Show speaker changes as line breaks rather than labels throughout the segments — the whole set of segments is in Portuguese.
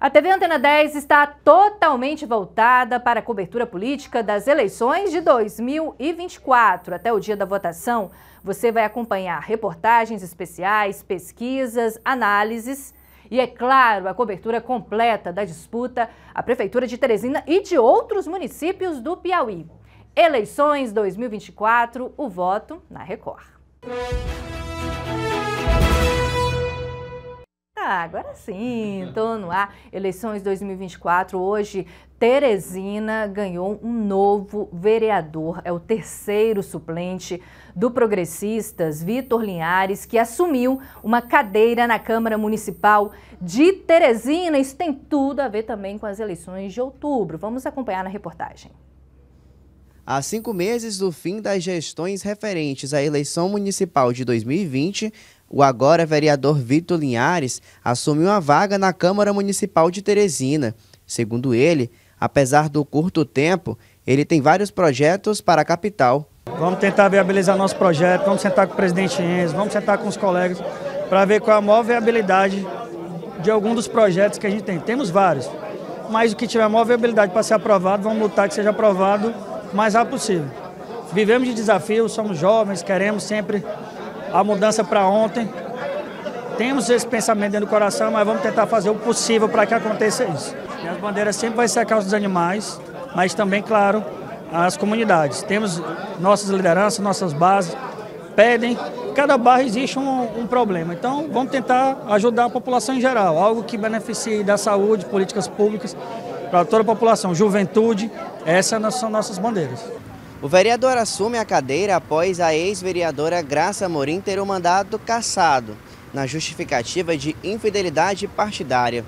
A TV Antena 10 está totalmente voltada para a cobertura política das eleições de 2024. Até o dia da votação, você vai acompanhar reportagens especiais, pesquisas, análises e, é claro, a cobertura completa da disputa à Prefeitura de Teresina e de outros municípios do Piauí. Eleições 2024, o voto na Record. agora sim, uhum. tô no ar. Eleições 2024, hoje Teresina ganhou um novo vereador. É o terceiro suplente do Progressistas, Vitor Linhares, que assumiu uma cadeira na Câmara Municipal de Teresina. Isso tem tudo a ver também com as eleições de outubro. Vamos acompanhar na reportagem.
A cinco meses do fim das gestões referentes à eleição municipal de 2020, o agora vereador Vitor Linhares assumiu a vaga na Câmara Municipal de Teresina. Segundo ele, apesar do curto tempo, ele tem vários projetos para a capital.
Vamos tentar viabilizar nosso projeto, vamos sentar com o presidente Enzo, vamos sentar com os colegas para ver qual é a maior viabilidade de algum dos projetos que a gente tem. Temos vários, mas o que tiver maior viabilidade para ser aprovado, vamos lutar que seja aprovado o mais rápido possível. Vivemos de desafios, somos jovens, queremos sempre a mudança para ontem. Temos esse pensamento dentro do coração, mas vamos tentar fazer o possível para que aconteça isso. E as bandeiras sempre vai ser a causa dos animais, mas também, claro, as comunidades. Temos nossas lideranças, nossas bases, pedem. Cada bairro existe um, um, problema. Então, vamos tentar ajudar a população em geral, algo que beneficie da saúde, políticas públicas para toda a população, juventude, essas é são nossas bandeiras.
O vereador assume a cadeira após a ex-vereadora Graça Morim ter o mandato cassado, na justificativa de infidelidade partidária.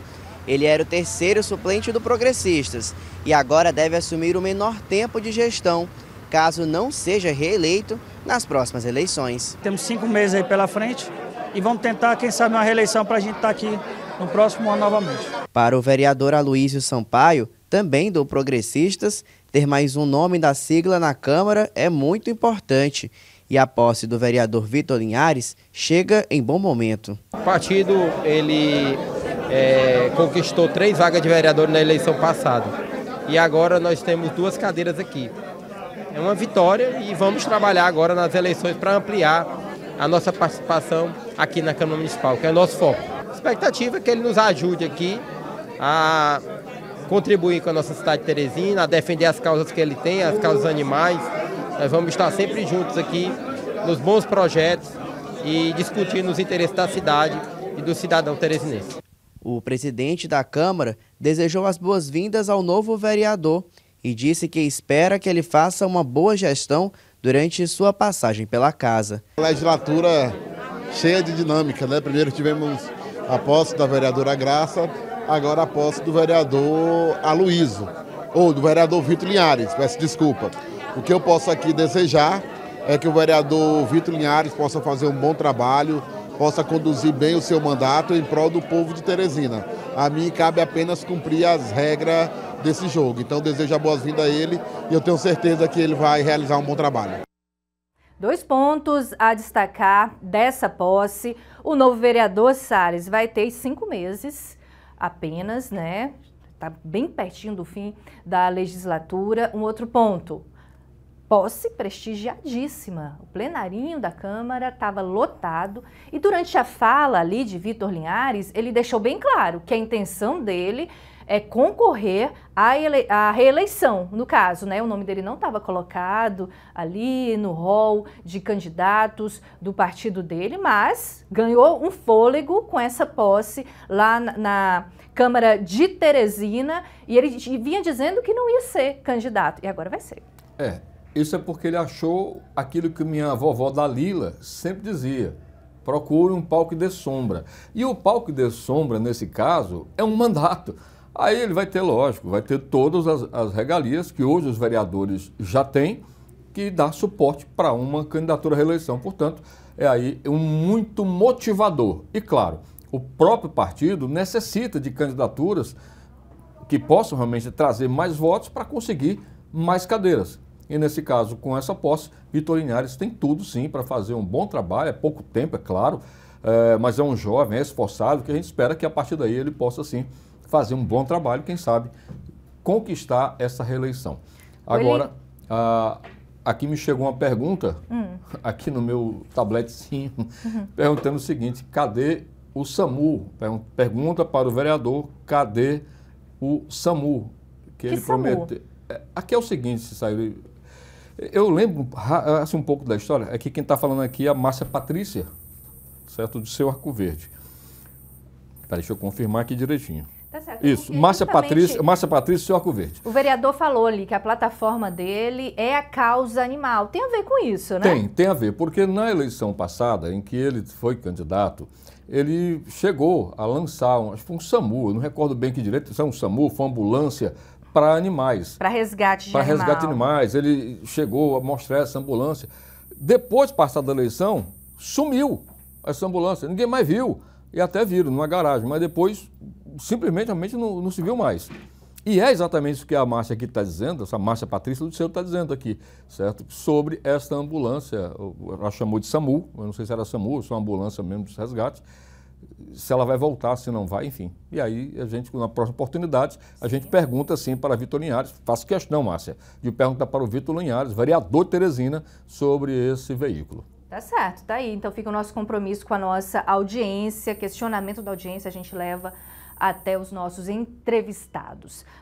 Ele era o terceiro suplente do Progressistas e agora deve assumir o menor tempo de gestão, caso não seja reeleito nas próximas eleições. Temos cinco meses aí pela
frente e vamos tentar, quem sabe, uma reeleição para a gente estar tá aqui no próximo ano novamente.
Para o vereador Aloysio Sampaio, também do Progressistas, ter mais um nome da sigla na Câmara é muito importante. E a posse do vereador Vitor Linhares chega em bom momento.
O partido ele é, conquistou três vagas de vereador na eleição passada. E agora nós temos duas cadeiras aqui. É uma vitória e vamos trabalhar agora nas eleições para ampliar a nossa participação aqui na Câmara Municipal, que é o nosso foco expectativa é que ele nos ajude aqui a contribuir com a nossa cidade de Teresina, a defender as causas que ele tem, as causas
animais. Nós vamos estar sempre juntos aqui nos bons projetos e discutindo os interesses da cidade e do cidadão teresinense. O presidente da Câmara desejou as boas-vindas ao novo vereador e disse que espera que ele faça uma boa gestão durante sua passagem pela casa. A legislatura
cheia de dinâmica, né? Primeiro tivemos a posse da vereadora Graça, agora a posse do vereador Aloísio, ou do vereador Vitor Linhares, peço desculpa. O que eu posso aqui desejar é que o vereador Vitor Linhares possa fazer um bom trabalho, possa conduzir bem o seu mandato em prol do povo de Teresina. A mim cabe apenas cumprir as regras desse jogo. Então desejo a boas-vindas a ele e eu tenho certeza que ele vai realizar um bom trabalho.
Dois pontos a destacar dessa posse. O novo vereador Salles vai ter cinco meses apenas, né? Está bem pertinho do fim da legislatura. Um outro ponto, posse prestigiadíssima. O plenarinho da Câmara estava lotado e durante a fala ali de Vitor Linhares, ele deixou bem claro que a intenção dele é, concorrer à, ele, à, reeleição, no caso, né? O nome dele não estava colocado ali no rol de candidatos do partido dele, mas ganhou um fôlego com essa posse lá na, na Câmara de Teresina e ele e vinha dizendo que não ia ser candidato e agora vai ser.
É, isso é porque ele achou aquilo que minha vovó Dalila sempre dizia: procure um palco de sombra. E o palco de sombra, nesse caso, é um mandato. Aí ele vai ter, lógico, vai ter todas as, as regalias que hoje os vereadores já têm, que dá suporte para uma candidatura à reeleição. Portanto, é aí um muito motivador. E claro, o próprio partido necessita de candidaturas que possam realmente trazer mais votos para conseguir mais cadeiras. E nesse caso, com essa posse, Vitor Linhares tem tudo sim para fazer um bom trabalho, é pouco tempo, é claro, é, mas é um jovem, é esforçado, que a gente espera que a partir daí ele possa sim fazer um bom trabalho, quem sabe conquistar essa reeleição. Agora, ah, aqui me chegou uma pergunta, hum. aqui no meu tabletezinho, uhum. perguntando o seguinte: cadê o SAMU? Pergunta para o vereador: cadê o SAMU? Que, que ele SAMU? prometeu. É, aqui é o seguinte, saiu. Eu lembro assim, um pouco da história, é que quem está falando aqui é a Márcia Patrícia, certo? Do seu Arco Verde. Peraí, deixa eu confirmar aqui direitinho. Tá certo. Isso. Márcia Patrícia, Márcia Patrícia senhor Arco Verde.
O vereador falou ali que a plataforma dele é a causa animal. Tem a ver com isso, né? Tem,
tem a ver. Porque na eleição passada, em que ele foi candidato, ele chegou a lançar, um, acho que foi um SAMU, eu não recordo bem que direito, foi é um SAMU, foi uma ambulância para animais.
Para resgate de Para resgate de
animais. Ele chegou a mostrar essa ambulância. Depois, passada a eleição, sumiu essa ambulância. Ninguém mais viu. E até viram numa garagem, mas depois simplesmente a não, não se viu mais. E é exatamente isso que a Márcia aqui está dizendo, essa Márcia Patrícia Lucero está dizendo aqui, certo? Sobre esta ambulância, ela chamou de SAMU, eu não sei se era SAMU ou se é uma ambulância mesmo dos resgates, se ela vai voltar, se não vai, enfim. E aí a gente, na próxima oportunidade, a Sim. gente pergunta assim para Vitor Linhares, faço questão, Márcia, de perguntar para o Vitor Linhares, vereador de Teresina, sobre esse veículo.
Tá certo, tá aí. Então fica o nosso compromisso com a nossa audiência, questionamento da audiência a gente leva até os nossos entrevistados.